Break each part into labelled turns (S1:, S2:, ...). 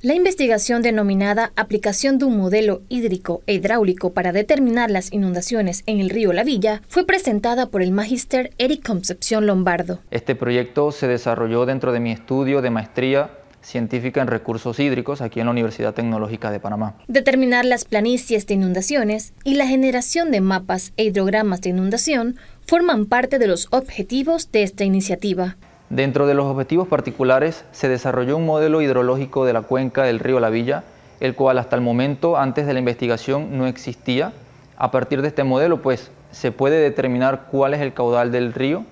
S1: La investigación denominada Aplicación de un modelo hídrico e hidráulico para determinar las inundaciones en el río La Villa fue presentada por el magíster Eric Concepción Lombardo.
S2: Este proyecto se desarrolló dentro de mi estudio de maestría científica en recursos hídricos aquí en la Universidad Tecnológica de Panamá.
S1: Determinar las planicies de inundaciones y la generación de mapas e hidrogramas de inundación forman parte de los objetivos de esta iniciativa.
S2: Dentro de los objetivos particulares se desarrolló un modelo hidrológico de la cuenca del río La Villa, el cual hasta el momento antes de la investigación no existía. A partir de este modelo pues se puede determinar cuál es el caudal del río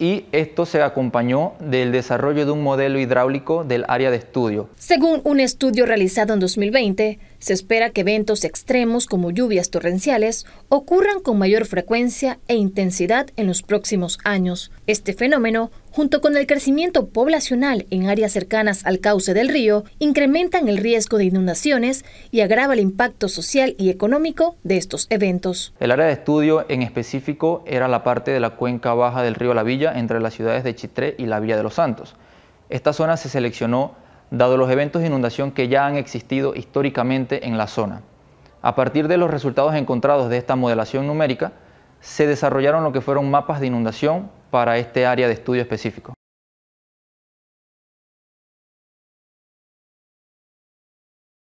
S2: y esto se acompañó del desarrollo de un modelo hidráulico del área de estudio.
S1: Según un estudio realizado en 2020, se espera que eventos extremos como lluvias torrenciales ocurran con mayor frecuencia e intensidad en los próximos años. Este fenómeno, junto con el crecimiento poblacional en áreas cercanas al cauce del río, incrementan el riesgo de inundaciones y agrava el impacto social y económico de estos eventos.
S2: El área de estudio en específico era la parte de la cuenca baja del río La Villa entre las ciudades de Chitré y la Villa de los Santos. Esta zona se seleccionó dado los eventos de inundación que ya han existido históricamente en la zona. A partir de los resultados encontrados de esta modelación numérica, se desarrollaron lo que fueron mapas de inundación para este área de estudio específico.